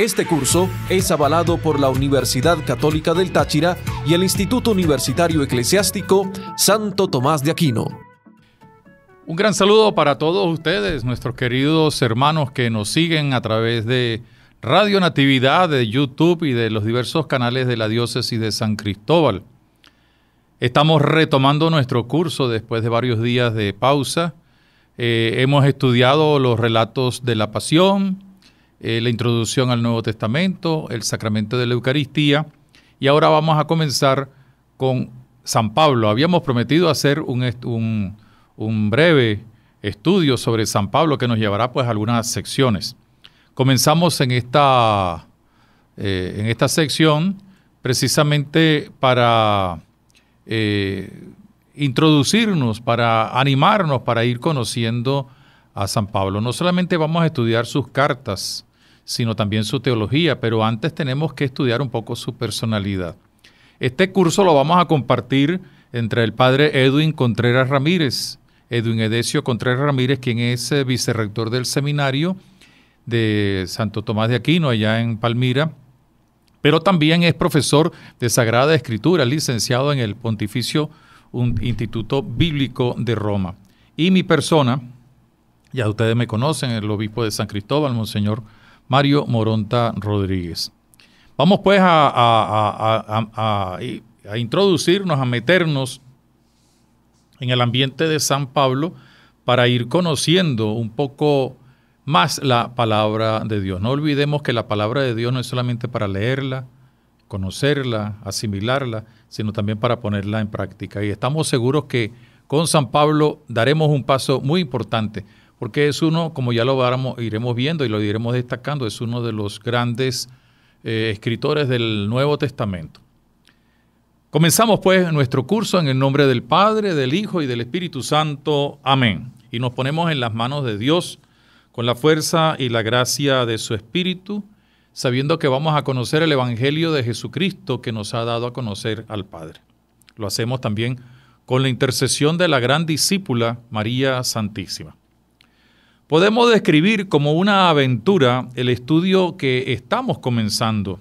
este curso es avalado por la Universidad Católica del Táchira y el Instituto Universitario Eclesiástico Santo Tomás de Aquino. Un gran saludo para todos ustedes, nuestros queridos hermanos que nos siguen a través de Radio Natividad, de YouTube y de los diversos canales de la Diócesis de San Cristóbal. Estamos retomando nuestro curso después de varios días de pausa. Eh, hemos estudiado los relatos de la pasión, eh, la introducción al Nuevo Testamento, el sacramento de la Eucaristía. Y ahora vamos a comenzar con San Pablo. Habíamos prometido hacer un, breve estudio sobre San Pablo que nos llevará pues a algunas secciones. Comenzamos en esta, eh, en esta sección precisamente para eh, introducirnos, para animarnos, para ir conociendo a San Pablo. No solamente vamos a estudiar sus cartas, sino también su teología, pero antes tenemos que estudiar un poco su personalidad. Este curso lo vamos a compartir entre el padre Edwin Contreras Ramírez, Edwin Edesio Contreras Ramírez, quien es eh, vicerrector del seminario de Santo Tomás de Aquino, allá en Palmira, pero también es profesor de Sagrada Escritura, licenciado en el Pontificio Instituto Bíblico de Roma. Y mi persona, ya ustedes me conocen, el obispo de San Cristóbal, Monseñor Mario Moronta Rodríguez. Vamos pues a, introducirnos, a meternos en el ambiente de San Pablo para ir conociendo un poco más la palabra de Dios. No olvidemos que la palabra de Dios no es solamente para leerla, conocerla, asimilarla, sino también para ponerla en práctica. Y estamos seguros que con San Pablo daremos un paso muy importante porque es uno, como ya lo iremos viendo y lo iremos destacando, es uno de los grandes eh, escritores del Nuevo Testamento. Comenzamos pues nuestro curso en el nombre del Padre, del Hijo y del Espíritu Santo. Amén. Y nos ponemos en las manos de Dios con la fuerza y la gracia de su Espíritu, sabiendo que vamos a conocer el Evangelio de Jesucristo que nos ha dado a conocer al Padre. Lo hacemos también con la intercesión de la gran discípula María Santísima. Podemos describir como una aventura el estudio que estamos comenzando.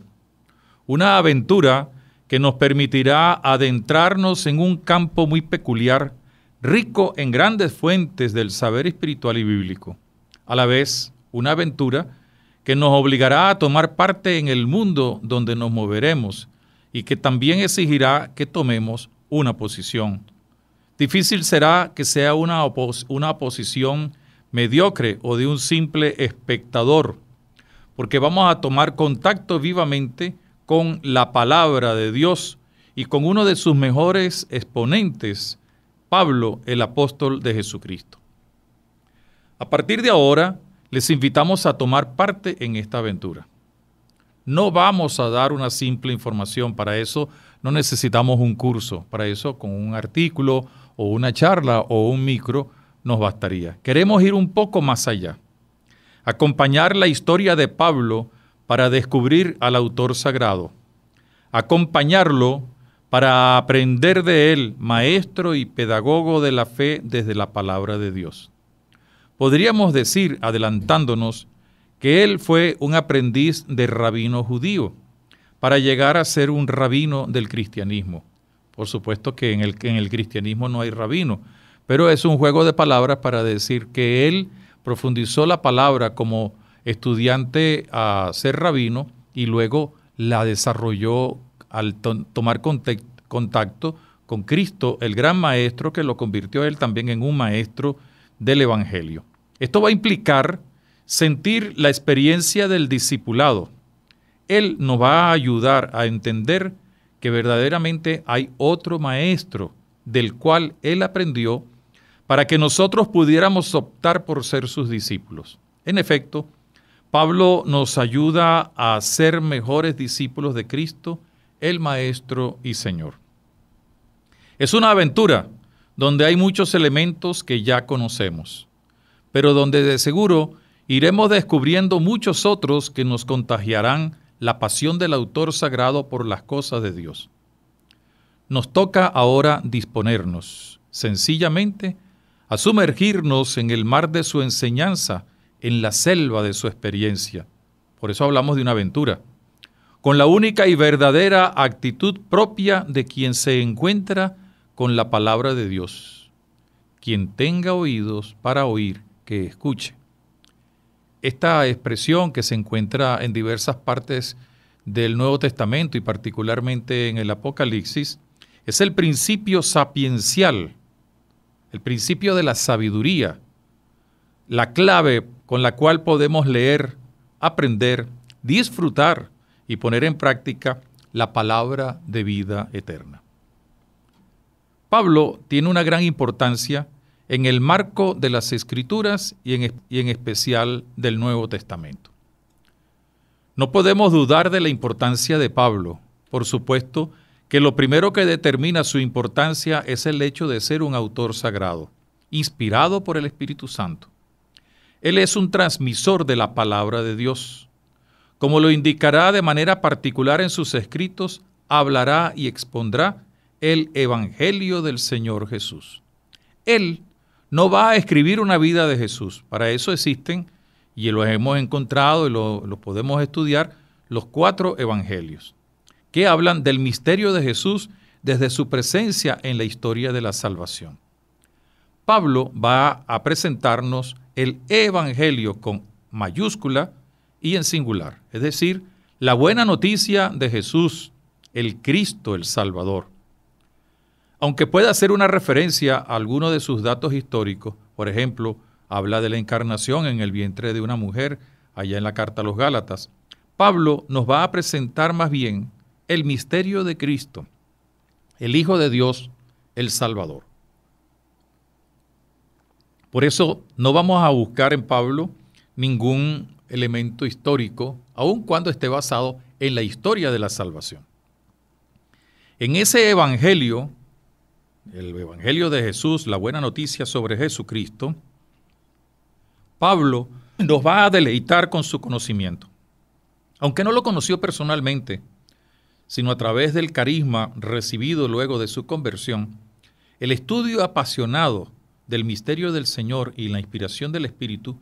Una aventura que nos permitirá adentrarnos en un campo muy peculiar, rico en grandes fuentes del saber espiritual y bíblico. A la vez, una aventura que nos obligará a tomar parte en el mundo donde nos moveremos y que también exigirá que tomemos una posición. Difícil será que sea una, una posición mediocre o de un simple espectador, porque vamos a tomar contacto vivamente con la palabra de Dios y con uno de sus mejores exponentes, Pablo, el apóstol de Jesucristo. A partir de ahora, les invitamos a tomar parte en esta aventura. No vamos a dar una simple información, para eso no necesitamos un curso, para eso con un artículo o una charla o un micro nos bastaría. Queremos ir un poco más allá, acompañar la historia de Pablo para descubrir al autor sagrado, acompañarlo para aprender de él, maestro y pedagogo de la fe desde la palabra de Dios. Podríamos decir, adelantándonos, que él fue un aprendiz de rabino judío para llegar a ser un rabino del cristianismo. Por supuesto que en el, en el cristianismo no hay rabino, pero es un juego de palabras para decir que él profundizó la palabra como estudiante a ser rabino y luego la desarrolló al tomar contacto con Cristo, el gran maestro que lo convirtió él también en un maestro del Evangelio. Esto va a implicar sentir la experiencia del discipulado. Él nos va a ayudar a entender que verdaderamente hay otro maestro del cual él aprendió para que nosotros pudiéramos optar por ser sus discípulos. En efecto, Pablo nos ayuda a ser mejores discípulos de Cristo, el Maestro y Señor. Es una aventura donde hay muchos elementos que ya conocemos, pero donde de seguro iremos descubriendo muchos otros que nos contagiarán la pasión del autor sagrado por las cosas de Dios. Nos toca ahora disponernos, sencillamente, a sumergirnos en el mar de su enseñanza, en la selva de su experiencia. Por eso hablamos de una aventura. Con la única y verdadera actitud propia de quien se encuentra con la palabra de Dios. Quien tenga oídos para oír, que escuche. Esta expresión que se encuentra en diversas partes del Nuevo Testamento y particularmente en el Apocalipsis es el principio sapiencial el principio de la sabiduría, la clave con la cual podemos leer, aprender, disfrutar y poner en práctica la palabra de vida eterna. Pablo tiene una gran importancia en el marco de las escrituras y en, especial del Nuevo Testamento. No podemos dudar de la importancia de Pablo, por supuesto, que lo primero que determina su importancia es el hecho de ser un autor sagrado, inspirado por el Espíritu Santo. Él es un transmisor de la palabra de Dios. Como lo indicará de manera particular en sus escritos, hablará y expondrá el Evangelio del Señor Jesús. Él no va a escribir una vida de Jesús. Para eso existen, y los hemos encontrado y lo podemos estudiar, los cuatro Evangelios que hablan del misterio de Jesús desde su presencia en la historia de la salvación. Pablo va a presentarnos el Evangelio con mayúscula y en singular, es decir, la buena noticia de Jesús, el Cristo el Salvador. Aunque pueda hacer una referencia a alguno de sus datos históricos, por ejemplo, habla de la encarnación en el vientre de una mujer allá en la carta a los Gálatas, Pablo nos va a presentar más bien el misterio de Cristo, el Hijo de Dios, el Salvador. Por eso no vamos a buscar en Pablo ningún elemento histórico, aun cuando esté basado en la historia de la salvación. En ese Evangelio, el Evangelio de Jesús, la buena noticia sobre Jesucristo, Pablo nos va a deleitar con su conocimiento. Aunque no lo conoció personalmente, sino a través del carisma recibido luego de su conversión, el estudio apasionado del misterio del Señor y la inspiración del Espíritu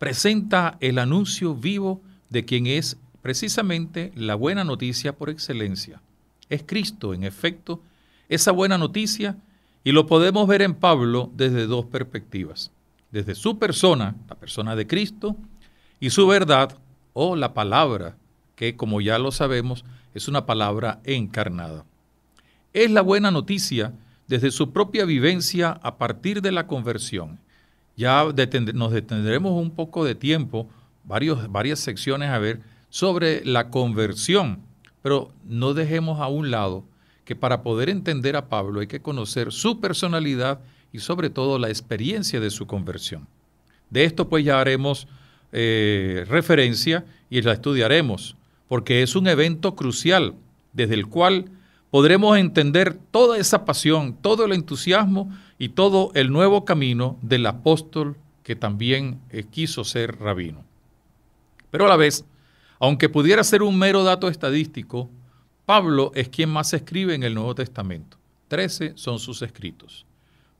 presenta el anuncio vivo de quien es precisamente la buena noticia por excelencia. Es Cristo, en efecto, esa buena noticia y lo podemos ver en Pablo desde dos perspectivas. Desde su persona, la persona de Cristo, y su verdad o la palabra que como ya lo sabemos es una palabra encarnada. Es la buena noticia desde su propia vivencia a partir de la conversión. Ya nos detendremos un poco de tiempo, varias secciones a ver, sobre la conversión, pero no dejemos a un lado que para poder entender a Pablo hay que conocer su personalidad y sobre todo la experiencia de su conversión. De esto pues ya haremos eh, referencia y la estudiaremos porque es un evento crucial desde el cual podremos entender toda esa pasión, todo el entusiasmo y todo el nuevo camino del apóstol que también eh, quiso ser rabino. Pero a la vez, aunque pudiera ser un mero dato estadístico, Pablo es quien más escribe en el Nuevo Testamento. Trece son sus escritos.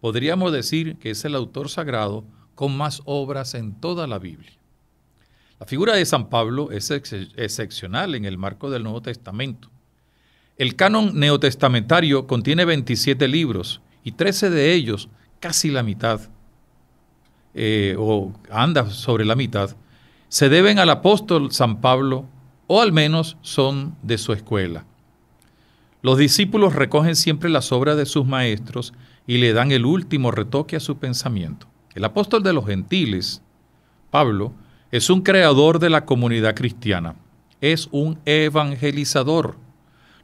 Podríamos decir que es el autor sagrado con más obras en toda la Biblia. La figura de San Pablo es excepcional en el marco del Nuevo Testamento. El canon neotestamentario contiene 27 libros y 13 de ellos, casi la mitad, eh, o anda sobre la mitad, se deben al apóstol San Pablo o al menos son de su escuela. Los discípulos recogen siempre las obras de sus maestros y le dan el último retoque a su pensamiento. El apóstol de los gentiles, Pablo, es un creador de la comunidad cristiana. Es un evangelizador.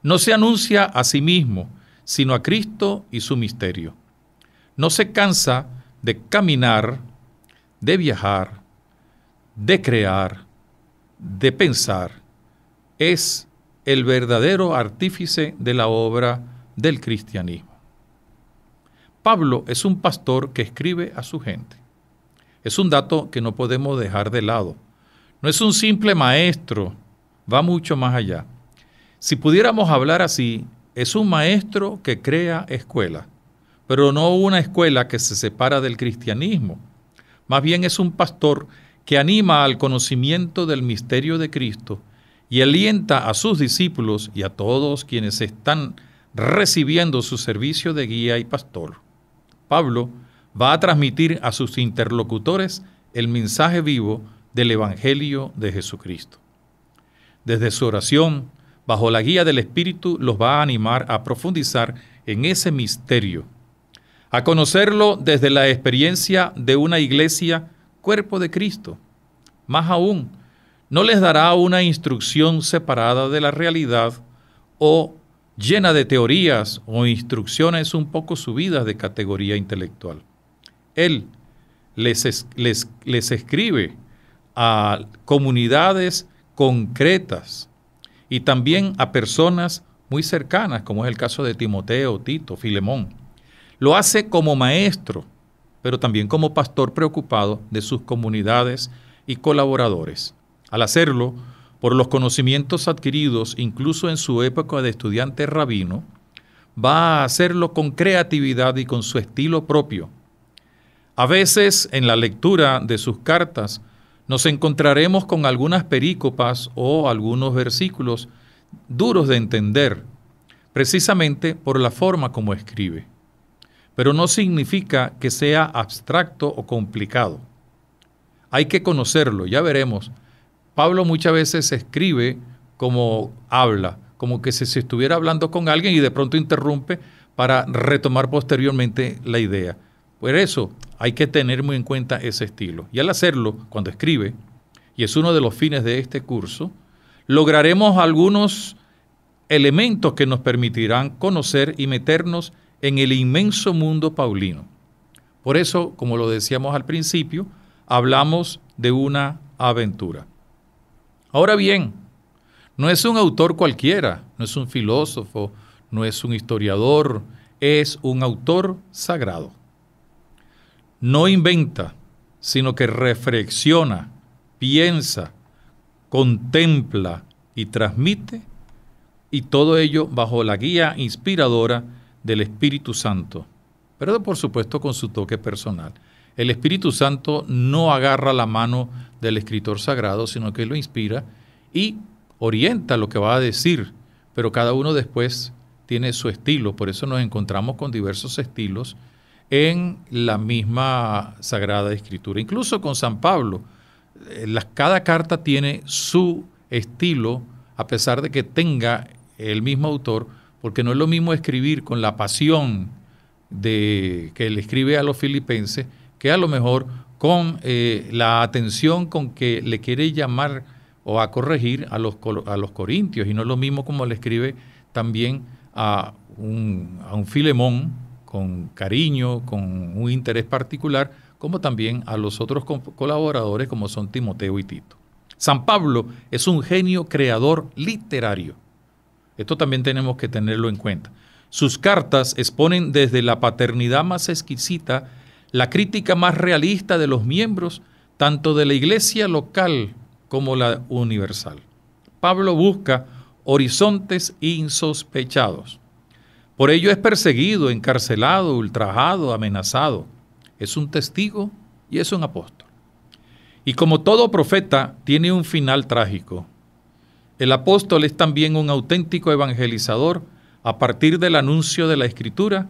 No se anuncia a sí mismo, sino a Cristo y su misterio. No se cansa de caminar, de viajar, de crear, de pensar. Es el verdadero artífice de la obra del cristianismo. Pablo es un pastor que escribe a su gente. Es un dato que no podemos dejar de lado. No es un simple maestro, va mucho más allá. Si pudiéramos hablar así, es un maestro que crea escuela, pero no una escuela que se separa del cristianismo. Más bien es un pastor que anima al conocimiento del misterio de Cristo y alienta a sus discípulos y a todos quienes están recibiendo su servicio de guía y pastor. Pablo va a transmitir a sus interlocutores el mensaje vivo del Evangelio de Jesucristo. Desde su oración, bajo la guía del Espíritu, los va a animar a profundizar en ese misterio, a conocerlo desde la experiencia de una iglesia cuerpo de Cristo. Más aún, no les dará una instrucción separada de la realidad o llena de teorías o instrucciones un poco subidas de categoría intelectual él les, escribe a comunidades concretas y también a personas muy cercanas, como es el caso de Timoteo, Tito, Filemón. Lo hace como maestro, pero también como pastor preocupado de sus comunidades y colaboradores. Al hacerlo, por los conocimientos adquiridos incluso en su época de estudiante rabino, va a hacerlo con creatividad y con su estilo propio, a veces en la lectura de sus cartas nos encontraremos con algunas perícopas o algunos versículos duros de entender, precisamente por la forma como escribe. Pero no significa que sea abstracto o complicado. Hay que conocerlo, ya veremos. Pablo muchas veces escribe como habla, como que si se estuviera hablando con alguien y de pronto interrumpe para retomar posteriormente la idea. Por eso, hay que tener muy en cuenta ese estilo. Y al hacerlo, cuando escribe, y es uno de los fines de este curso, lograremos algunos elementos que nos permitirán conocer y meternos en el inmenso mundo paulino. Por eso, como lo decíamos al principio, hablamos de una aventura. Ahora bien, no es un autor cualquiera, no es un filósofo, no es un historiador, es un autor sagrado no inventa, sino que reflexiona, piensa, contempla y transmite, y todo ello bajo la guía inspiradora del Espíritu Santo, pero por supuesto con su toque personal. El Espíritu Santo no agarra la mano del escritor sagrado, sino que lo inspira y orienta lo que va a decir, pero cada uno después tiene su estilo, por eso nos encontramos con diversos estilos en la misma Sagrada Escritura. Incluso con San Pablo, eh, cada carta tiene su estilo, a pesar de que tenga el mismo autor, porque no es lo mismo escribir con la pasión de, que le escribe a los filipenses que a lo mejor con eh, la atención con que le quiere llamar o a corregir a los, a los corintios, y no es lo mismo como le escribe también a un, a un Filemón, con cariño, con un interés particular, como también a los otros colaboradores como son Timoteo y Tito. San Pablo es un genio creador literario. Esto también tenemos que tenerlo en cuenta. Sus cartas exponen desde la paternidad más exquisita la crítica más realista de los miembros, tanto de la iglesia local como la universal. Pablo busca horizontes insospechados. Por ello es perseguido, encarcelado, ultrajado, amenazado. Es un testigo y es un apóstol. Y como todo profeta, tiene un final trágico. El apóstol es también un auténtico evangelizador a partir del anuncio de la escritura,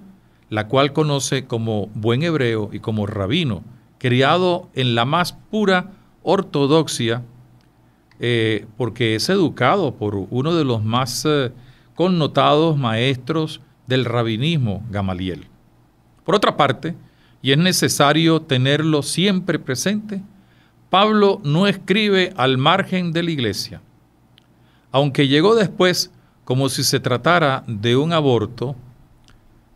la cual conoce como buen hebreo y como rabino, criado en la más pura ortodoxia, eh, porque es educado por uno de los más eh, connotados maestros del rabinismo Gamaliel. Por otra parte, y es necesario tenerlo siempre presente, Pablo no escribe al margen de la iglesia. Aunque llegó después como si se tratara de un aborto,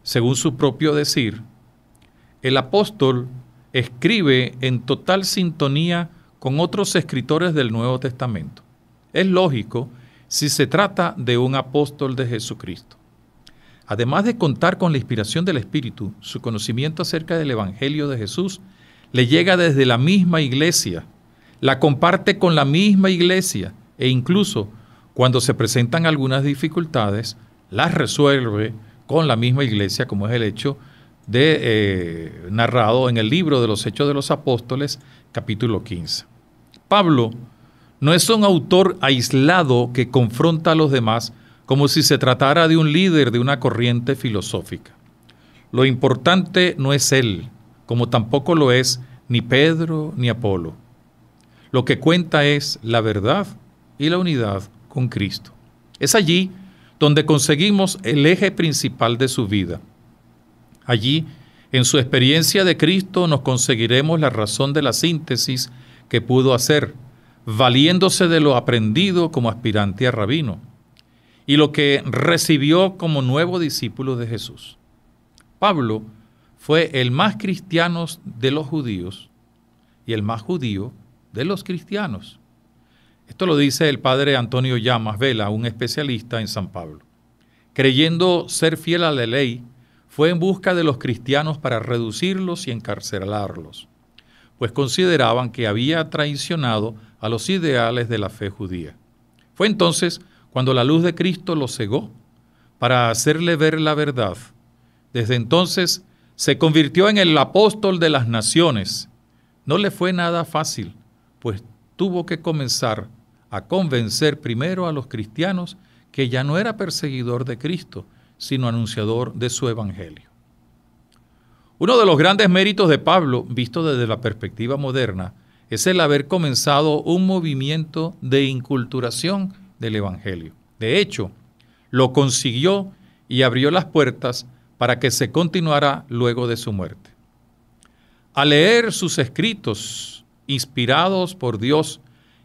según su propio decir, el apóstol escribe en total sintonía con otros escritores del Nuevo Testamento. Es lógico si se trata de un apóstol de Jesucristo además de contar con la inspiración del Espíritu, su conocimiento acerca del Evangelio de Jesús le llega desde la misma iglesia, la comparte con la misma iglesia e incluso cuando se presentan algunas dificultades, las resuelve con la misma iglesia, como es el hecho de, eh, narrado en el libro de los Hechos de los Apóstoles, capítulo 15. Pablo no es un autor aislado que confronta a los demás, como si se tratara de un líder de una corriente filosófica. Lo importante no es él, como tampoco lo es ni Pedro ni Apolo. Lo que cuenta es la verdad y la unidad con Cristo. Es allí donde conseguimos el eje principal de su vida. Allí, en su experiencia de Cristo, nos conseguiremos la razón de la síntesis que pudo hacer, valiéndose de lo aprendido como aspirante a rabino y lo que recibió como nuevo discípulo de Jesús. Pablo fue el más cristiano de los judíos y el más judío de los cristianos. Esto lo dice el padre Antonio Llamas Vela, un especialista en San Pablo. Creyendo ser fiel a la ley, fue en busca de los cristianos para reducirlos y encarcelarlos, pues consideraban que había traicionado a los ideales de la fe judía. Fue entonces cuando la luz de Cristo lo cegó para hacerle ver la verdad. Desde entonces se convirtió en el apóstol de las naciones. No le fue nada fácil, pues tuvo que comenzar a convencer primero a los cristianos que ya no era perseguidor de Cristo, sino anunciador de su evangelio. Uno de los grandes méritos de Pablo, visto desde la perspectiva moderna, es el haber comenzado un movimiento de inculturación del Evangelio. De hecho, lo consiguió y abrió las puertas para que se continuara luego de su muerte. Al leer sus escritos, inspirados por Dios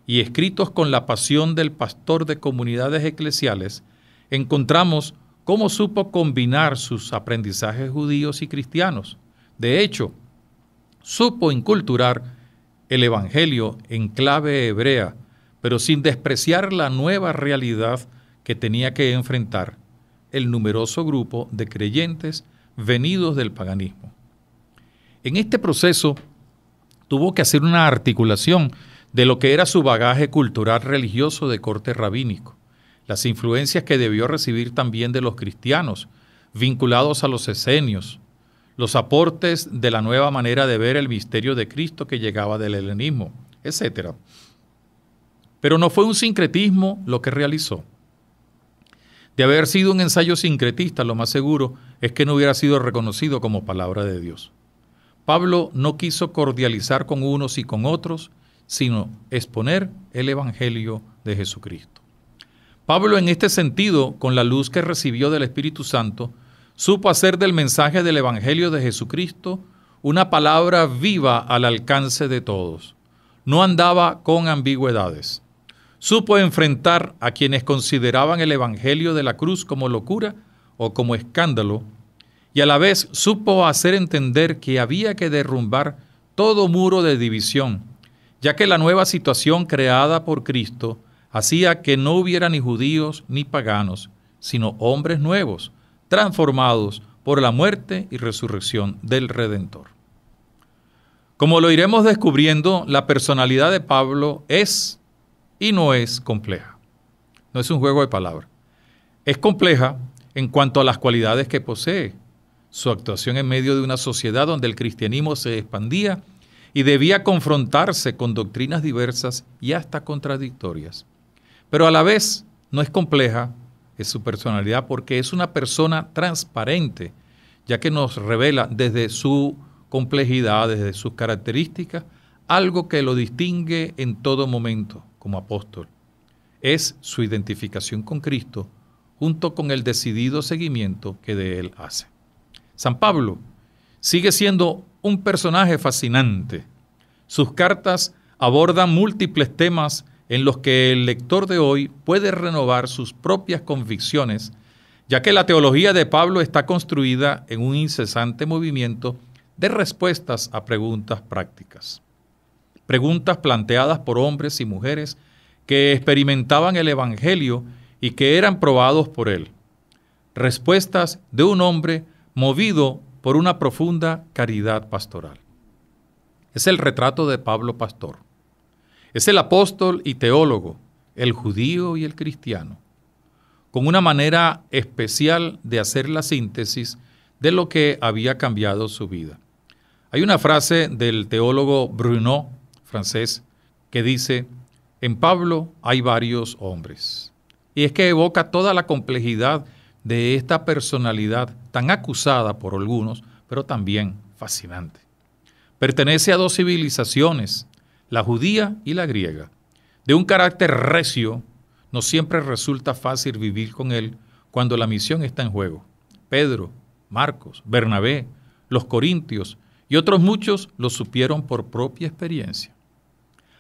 y escritos con la pasión del pastor de comunidades eclesiales, encontramos cómo supo combinar sus aprendizajes judíos y cristianos. De hecho, supo inculturar el Evangelio en clave hebrea, pero sin despreciar la nueva realidad que tenía que enfrentar el numeroso grupo de creyentes venidos del paganismo. En este proceso tuvo que hacer una articulación de lo que era su bagaje cultural religioso de corte rabínico, las influencias que debió recibir también de los cristianos, vinculados a los esenios, los aportes de la nueva manera de ver el misterio de Cristo que llegaba del helenismo, etc. Pero no fue un sincretismo lo que realizó. De haber sido un ensayo sincretista, lo más seguro es que no hubiera sido reconocido como palabra de Dios. Pablo no quiso cordializar con unos y con otros, sino exponer el Evangelio de Jesucristo. Pablo en este sentido, con la luz que recibió del Espíritu Santo, supo hacer del mensaje del Evangelio de Jesucristo una palabra viva al alcance de todos. No andaba con ambigüedades supo enfrentar a quienes consideraban el Evangelio de la cruz como locura o como escándalo, y a la vez supo hacer entender que había que derrumbar todo muro de división, ya que la nueva situación creada por Cristo hacía que no hubiera ni judíos ni paganos, sino hombres nuevos, transformados por la muerte y resurrección del Redentor. Como lo iremos descubriendo, la personalidad de Pablo es y no es compleja. No es un juego de palabras. Es compleja en cuanto a las cualidades que posee. Su actuación en medio de una sociedad donde el cristianismo se expandía y debía confrontarse con doctrinas diversas y hasta contradictorias. Pero a la vez no es compleja, es su personalidad porque es una persona transparente, ya que nos revela desde su complejidad, desde sus características, algo que lo distingue en todo momento como apóstol. Es su identificación con Cristo junto con el decidido seguimiento que de él hace. San Pablo sigue siendo un personaje fascinante. Sus cartas abordan múltiples temas en los que el lector de hoy puede renovar sus propias convicciones, ya que la teología de Pablo está construida en un incesante movimiento de respuestas a preguntas prácticas preguntas planteadas por hombres y mujeres que experimentaban el Evangelio y que eran probados por él. Respuestas de un hombre movido por una profunda caridad pastoral. Es el retrato de Pablo Pastor. Es el apóstol y teólogo, el judío y el cristiano, con una manera especial de hacer la síntesis de lo que había cambiado su vida. Hay una frase del teólogo Bruno francés que dice, en Pablo hay varios hombres. Y es que evoca toda la complejidad de esta personalidad tan acusada por algunos, pero también fascinante. Pertenece a dos civilizaciones, la judía y la griega. De un carácter recio, no siempre resulta fácil vivir con él cuando la misión está en juego. Pedro, Marcos, Bernabé, los Corintios y otros muchos lo supieron por propia experiencia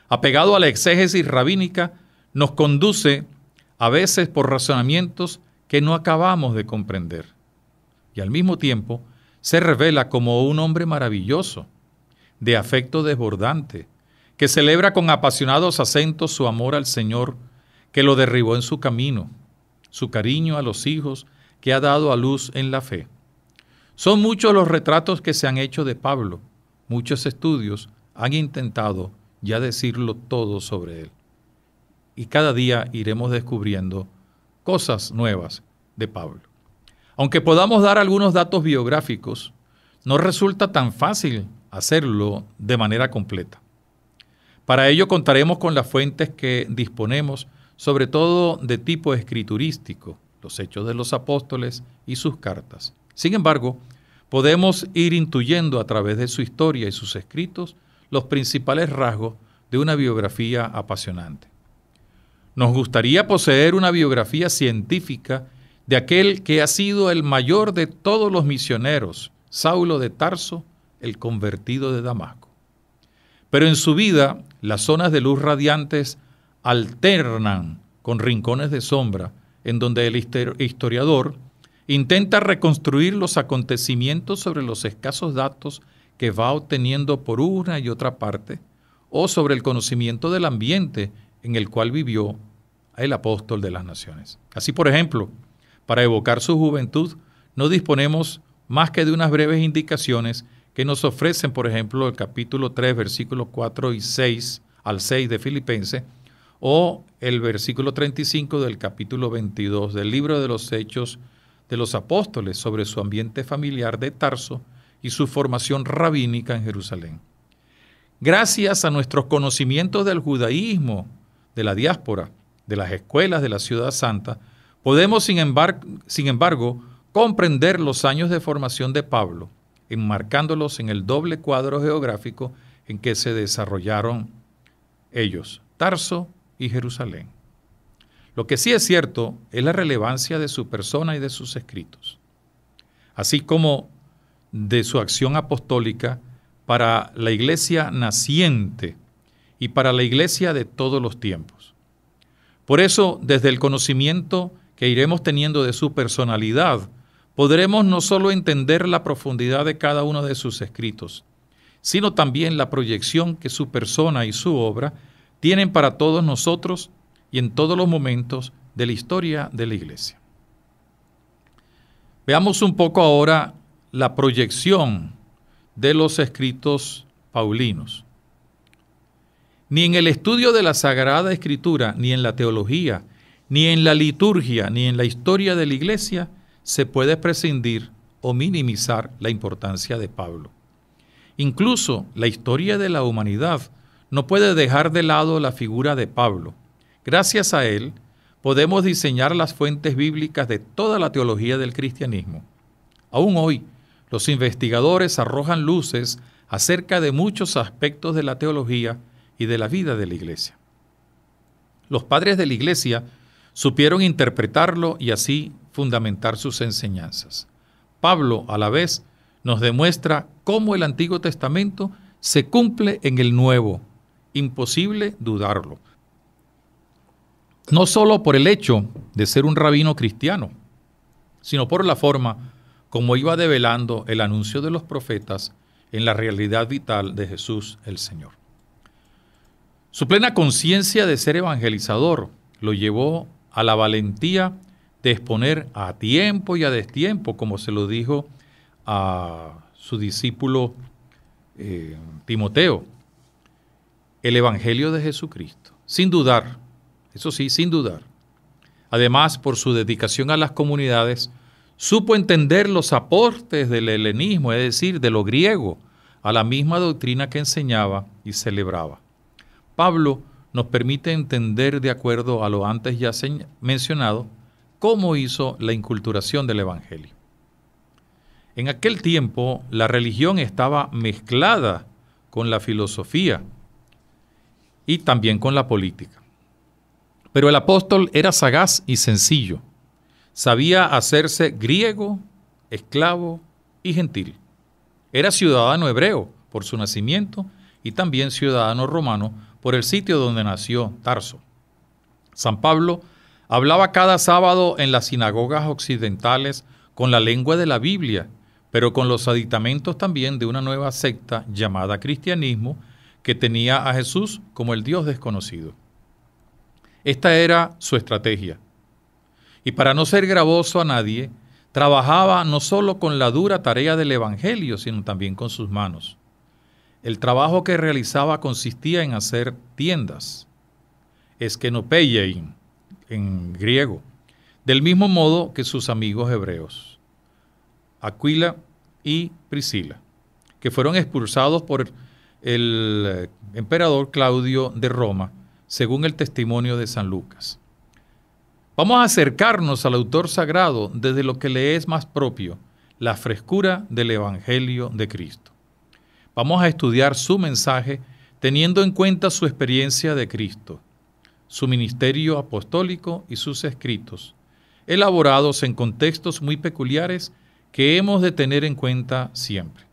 apegado a la exégesis rabínica, nos conduce a veces por razonamientos que no acabamos de comprender. Y al mismo tiempo se revela como un hombre maravilloso, de afecto desbordante, que celebra con apasionados acentos su amor al Señor, que lo derribó en su camino, su cariño a los hijos que ha dado a luz en la fe. Son muchos los retratos que se han hecho de Pablo, muchos estudios han intentado ya decirlo todo sobre Él. Y cada día iremos descubriendo cosas nuevas de Pablo. Aunque podamos dar algunos datos biográficos, no resulta tan fácil hacerlo de manera completa. Para ello contaremos con las fuentes que disponemos, sobre todo de tipo escriturístico, los hechos de los apóstoles y sus cartas. Sin embargo, podemos ir intuyendo a través de su historia y sus escritos los principales rasgos de una biografía apasionante. Nos gustaría poseer una biografía científica de aquel que ha sido el mayor de todos los misioneros, Saulo de Tarso, el convertido de Damasco. Pero en su vida, las zonas de luz radiantes alternan con rincones de sombra, en donde el historiador intenta reconstruir los acontecimientos sobre los escasos datos que va obteniendo por una y otra parte, o sobre el conocimiento del ambiente en el cual vivió el apóstol de las naciones. Así, por ejemplo, para evocar su juventud, no disponemos más que de unas breves indicaciones que nos ofrecen, por ejemplo, el capítulo 3, versículos 4 y 6 al 6 de Filipenses, o el versículo 35 del capítulo 22 del libro de los Hechos de los Apóstoles sobre su ambiente familiar de Tarso, y su formación rabínica en Jerusalén. Gracias a nuestros conocimientos del judaísmo, de la diáspora, de las escuelas de la Ciudad Santa, podemos sin, sin embargo comprender los años de formación de Pablo, enmarcándolos en el doble cuadro geográfico en que se desarrollaron ellos, Tarso y Jerusalén. Lo que sí es cierto es la relevancia de su persona y de sus escritos, así como de su acción apostólica para la iglesia naciente y para la iglesia de todos los tiempos. Por eso, desde el conocimiento que iremos teniendo de su personalidad, podremos no solo entender la profundidad de cada uno de sus escritos, sino también la proyección que su persona y su obra tienen para todos nosotros y en todos los momentos de la historia de la Iglesia. Veamos un poco ahora la proyección de los escritos paulinos. Ni en el estudio de la Sagrada Escritura, ni en la teología, ni en la liturgia, ni en la historia de la Iglesia se puede prescindir o minimizar la importancia de Pablo. Incluso la historia de la humanidad no puede dejar de lado la figura de Pablo. Gracias a él, podemos diseñar las fuentes bíblicas de toda la teología del cristianismo. Aún hoy, los investigadores arrojan luces acerca de muchos aspectos de la teología y de la vida de la Iglesia. Los padres de la Iglesia supieron interpretarlo y así fundamentar sus enseñanzas. Pablo, a la vez, nos demuestra cómo el Antiguo Testamento se cumple en el Nuevo. Imposible dudarlo. No solo por el hecho de ser un rabino cristiano, sino por la forma como iba develando el anuncio de los profetas en la realidad vital de Jesús el Señor. Su plena conciencia de ser evangelizador lo llevó a la valentía de exponer a tiempo y a destiempo, como se lo dijo a su discípulo eh, Timoteo, el Evangelio de Jesucristo, sin dudar, eso sí, sin dudar. Además, por su dedicación a las comunidades, supo entender los aportes del helenismo, es decir, de lo griego, a la misma doctrina que enseñaba y celebraba. Pablo nos permite entender, de acuerdo a lo antes ya mencionado, cómo hizo la inculturación del Evangelio. En aquel tiempo la religión estaba mezclada con la filosofía y también con la política. Pero el apóstol era sagaz y sencillo sabía hacerse griego, esclavo y gentil. Era ciudadano hebreo por su nacimiento y también ciudadano romano por el sitio donde nació Tarso. San Pablo hablaba cada sábado en las sinagogas occidentales con la lengua de la Biblia, pero con los aditamentos también de una nueva secta llamada cristianismo que tenía a Jesús como el Dios desconocido. Esta era su estrategia, y para no ser gravoso a nadie, trabajaba no solo con la dura tarea del Evangelio, sino también con sus manos. El trabajo que realizaba consistía en hacer tiendas, esquenopeyein en griego, del mismo modo que sus amigos hebreos, Aquila y Priscila, que fueron expulsados por el eh, emperador Claudio de Roma, según el testimonio de San Lucas. Vamos a acercarnos al autor sagrado desde lo que le es más propio, la frescura del Evangelio de Cristo. Vamos a estudiar su mensaje teniendo en cuenta su experiencia de Cristo, su ministerio apostólico y sus escritos, elaborados en contextos muy peculiares que hemos de tener en cuenta siempre.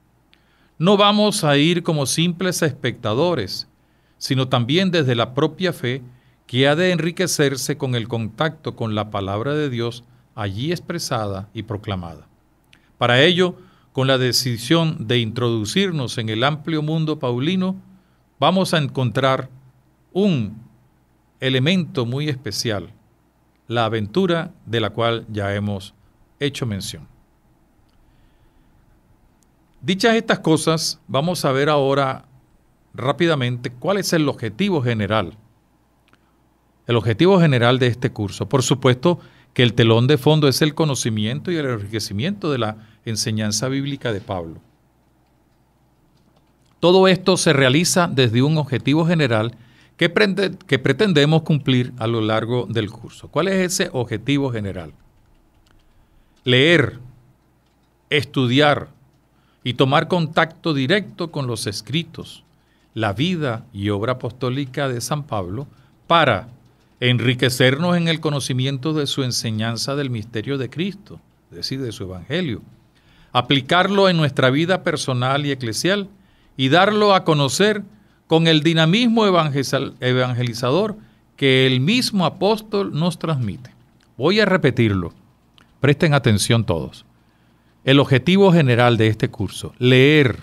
No vamos a ir como simples espectadores, sino también desde la propia fe que ha de enriquecerse con el contacto con la palabra de Dios allí expresada y proclamada. Para ello, con la decisión de introducirnos en el amplio mundo paulino, vamos a encontrar un elemento muy especial, la aventura de la cual ya hemos hecho mención. Dichas estas cosas, vamos a ver ahora rápidamente cuál es el objetivo general el objetivo general de este curso. Por supuesto que el telón de fondo es el conocimiento y el enriquecimiento de la enseñanza bíblica de Pablo. Todo esto se realiza desde un objetivo general que, que pretendemos cumplir a lo largo del curso. ¿Cuál es ese objetivo general? Leer, estudiar y tomar contacto directo con los escritos, la vida y obra apostólica de San Pablo para enriquecernos en el conocimiento de su enseñanza del misterio de Cristo, es decir, de su Evangelio, aplicarlo en nuestra vida personal y eclesial y darlo a conocer con el dinamismo evangelizador que el mismo apóstol nos transmite. Voy a repetirlo. Presten atención todos. El objetivo general de este curso, leer,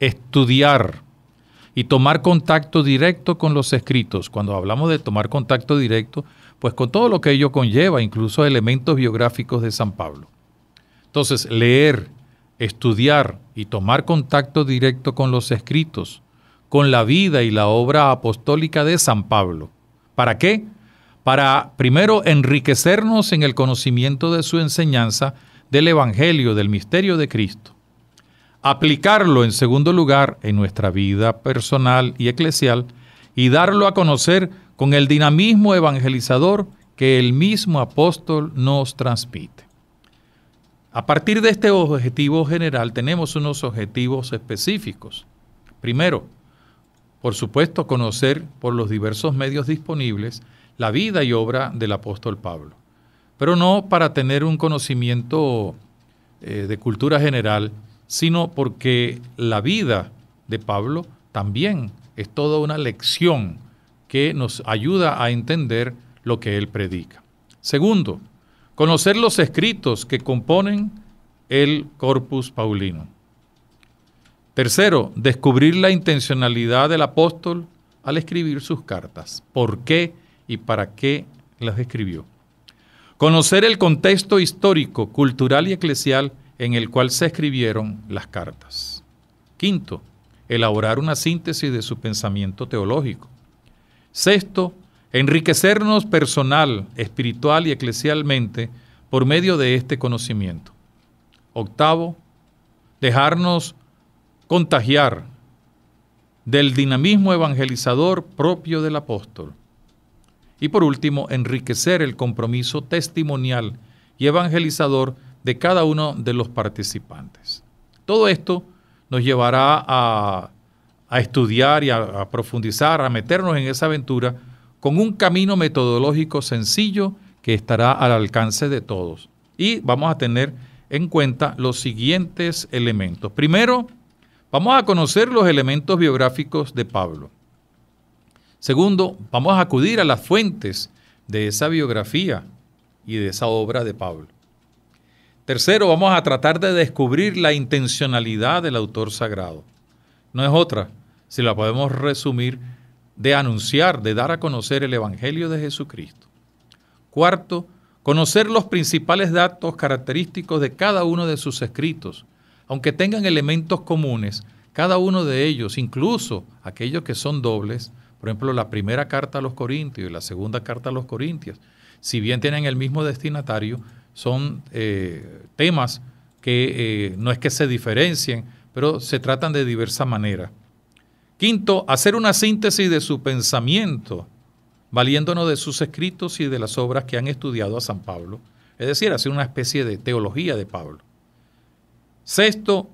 estudiar, y tomar contacto directo con los escritos. Cuando hablamos de tomar contacto directo, pues con todo lo que ello conlleva, incluso elementos biográficos de San Pablo. Entonces, leer, estudiar y tomar contacto directo con los escritos, con la vida y la obra apostólica de San Pablo. ¿Para qué? Para primero enriquecernos en el conocimiento de su enseñanza del Evangelio, del misterio de Cristo aplicarlo en segundo lugar en nuestra vida personal y eclesial y darlo a conocer con el dinamismo evangelizador que el mismo apóstol nos transmite. A partir de este objetivo general tenemos unos objetivos específicos. Primero, por supuesto, conocer por los diversos medios disponibles la vida y obra del apóstol Pablo, pero no para tener un conocimiento eh, de cultura general, sino porque la vida de Pablo también es toda una lección que nos ayuda a entender lo que él predica. Segundo, conocer los escritos que componen el corpus paulino. Tercero, descubrir la intencionalidad del apóstol al escribir sus cartas, por qué y para qué las escribió. Conocer el contexto histórico, cultural y eclesial en el cual se escribieron las cartas. Quinto, elaborar una síntesis de su pensamiento teológico. Sexto, enriquecernos personal, espiritual y eclesialmente por medio de este conocimiento. Octavo, dejarnos contagiar del dinamismo evangelizador propio del apóstol. Y por último, enriquecer el compromiso testimonial y evangelizador de cada uno de los participantes. Todo esto nos llevará a, estudiar y a profundizar, a meternos en esa aventura con un camino metodológico sencillo que estará al alcance de todos. Y vamos a tener en cuenta los siguientes elementos. Primero, vamos a conocer los elementos biográficos de Pablo. Segundo, vamos a acudir a las fuentes de esa biografía y de esa obra de Pablo. Tercero, vamos a tratar de descubrir la intencionalidad del autor sagrado. No es otra, si la podemos resumir, de anunciar, de dar a conocer el Evangelio de Jesucristo. Cuarto, conocer los principales datos característicos de cada uno de sus escritos, aunque tengan elementos comunes, cada uno de ellos, incluso aquellos que son dobles, por ejemplo, la primera carta a los Corintios y la segunda carta a los Corintios, si bien tienen el mismo destinatario, son eh, temas que eh, no es que se diferencien, pero se tratan de diversa manera. Quinto, hacer una síntesis de su pensamiento, valiéndonos de sus escritos y de las obras que han estudiado a San Pablo, es decir, hacer una especie de teología de Pablo. Sexto,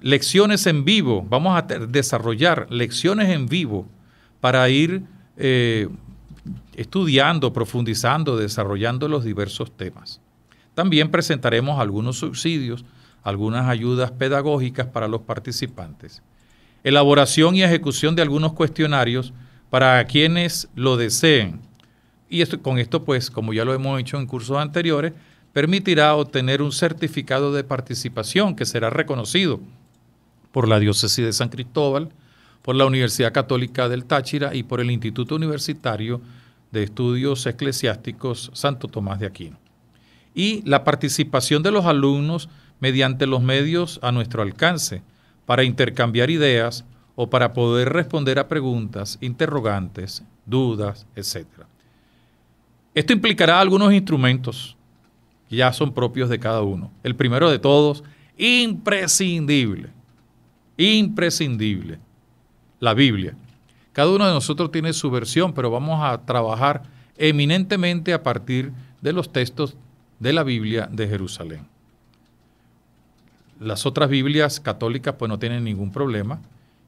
lecciones en vivo, vamos a desarrollar lecciones en vivo para ir eh, estudiando, profundizando, desarrollando los diversos temas. También presentaremos algunos subsidios, algunas ayudas pedagógicas para los participantes, elaboración y ejecución de algunos cuestionarios para quienes lo deseen. Y con esto, pues, como ya lo hemos hecho en cursos anteriores, permitirá obtener un certificado de participación que será reconocido por la Diócesis de San Cristóbal, por la Universidad Católica del Táchira y por el Instituto Universitario de Estudios Eclesiásticos Santo Tomás de Aquino. Y la participación de los alumnos mediante los medios a nuestro alcance para intercambiar ideas o para poder responder a preguntas, interrogantes, dudas, etc. Esto implicará algunos instrumentos que ya son propios de cada uno. El primero de todos, imprescindible, imprescindible, la Biblia. Cada uno de nosotros tiene su versión, pero vamos a trabajar eminentemente a partir de los textos de la Biblia de Jerusalén. Las otras Biblias católicas pues no tienen ningún problema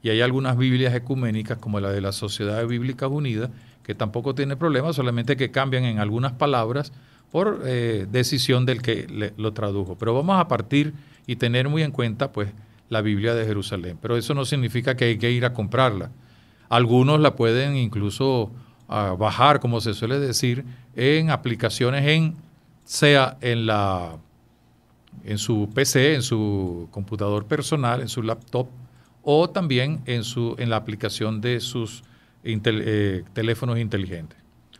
y hay algunas Biblias ecuménicas como la de la Sociedad Bíblica Unida que tampoco tiene problemas solamente que cambian en algunas palabras por eh, decisión del que lo tradujo. Pero vamos a partir y tener muy en cuenta pues la Biblia de Jerusalén, pero eso no significa que hay que ir a comprarla. Algunos la pueden incluso ah, bajar, como se suele decir, en aplicaciones en sea en la en su PC, en su computador personal, en su laptop o también en su en la aplicación de sus eh, teléfonos inteligentes.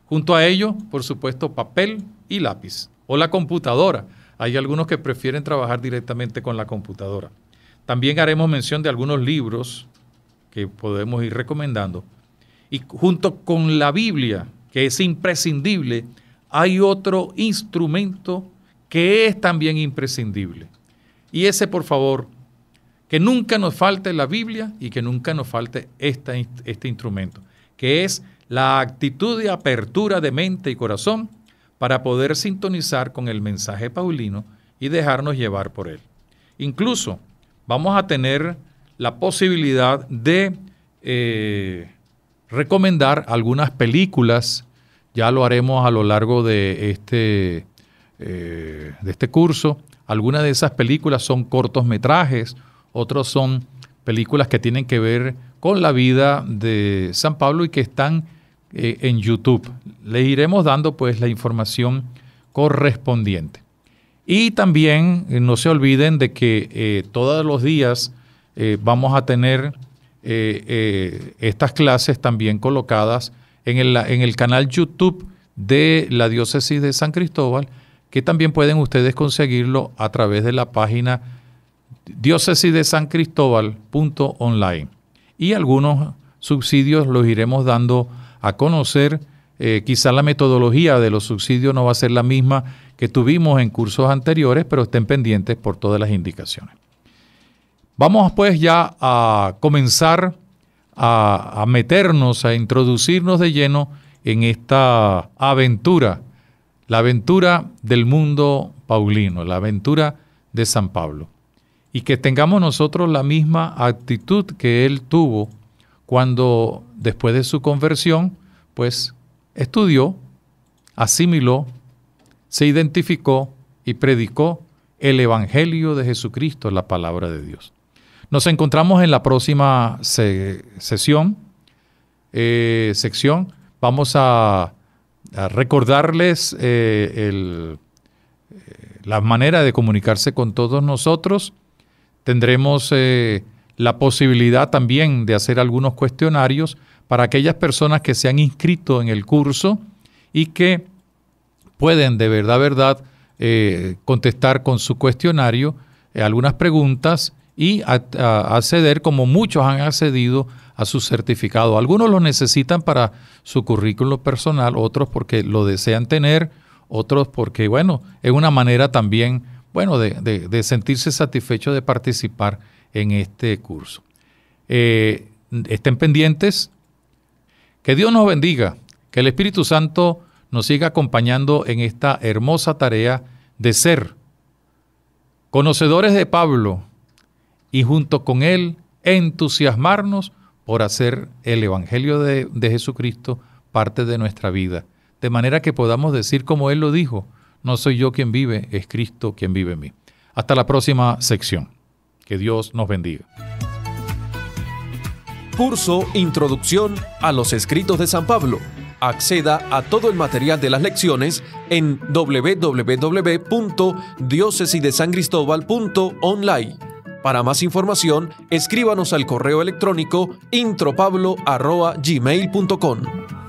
Junto a ello, por supuesto, papel y lápiz o la computadora. Hay algunos que prefieren trabajar directamente con la computadora. También haremos mención de algunos libros que podemos ir recomendando. Y junto con la Biblia, que es imprescindible, hay otro instrumento que es también imprescindible. Y ese, por favor, que nunca nos falte la Biblia y que nunca nos falte este instrumento, que es la actitud de apertura de mente y corazón para poder sintonizar con el mensaje paulino y dejarnos llevar por él. Incluso vamos a tener la posibilidad de eh, recomendar algunas películas. Ya lo haremos a lo largo de este, eh, de este curso. Algunas de esas películas son cortometrajes, otras otros son películas que tienen que ver con la vida de San Pablo y que están eh, en YouTube. Le iremos dando pues la información correspondiente. Y también eh, no se olviden de que eh, todos los días eh, vamos a tener estas clases también colocadas en el, en el canal YouTube de la diócesis de San Cristóbal, que también pueden ustedes conseguirlo a través de la página diócesis de San Y algunos subsidios los iremos dando a conocer eh, quizá quizás la metodología de los subsidios no va a ser la misma que tuvimos en cursos anteriores, pero estén pendientes por todas las indicaciones. Vamos pues ya a comenzar a, a meternos, a introducirnos de lleno en esta aventura, la aventura del mundo paulino, la aventura de San Pablo. Y que tengamos nosotros la misma actitud que él tuvo cuando, después de su conversión, pues estudió, asimiló, se identificó y predicó el Evangelio de Jesucristo, la palabra de Dios. Nos encontramos en la próxima sesión, eh, sección. Vamos a, recordarles eh, eh, la manera de comunicarse con todos nosotros. Tendremos la posibilidad también de hacer algunos cuestionarios para aquellas personas que se han inscrito en el curso y que pueden de verdad, verdad, eh, contestar con su cuestionario eh, algunas preguntas y acceder, como muchos han accedido, a su certificado. Algunos lo necesitan para su currículo personal, otros porque lo desean tener, otros porque, bueno, es una manera también, bueno, de, sentirse satisfecho de participar en este curso. Eh, estén pendientes, que Dios nos bendiga, que el Espíritu Santo nos siga acompañando en esta hermosa tarea de ser conocedores de Pablo y junto con él entusiasmarnos por hacer el Evangelio de, Jesucristo parte de nuestra vida, de manera que podamos decir como él lo dijo, no soy yo quien vive, es Cristo quien vive en mí. Hasta la próxima sección. Que Dios nos bendiga. Curso Introducción a los Escritos de San Pablo. Acceda a todo el material de las lecciones en www.diócesidesangristóbal.online. Para más información, escríbanos al correo electrónico intropablo.gmail.com.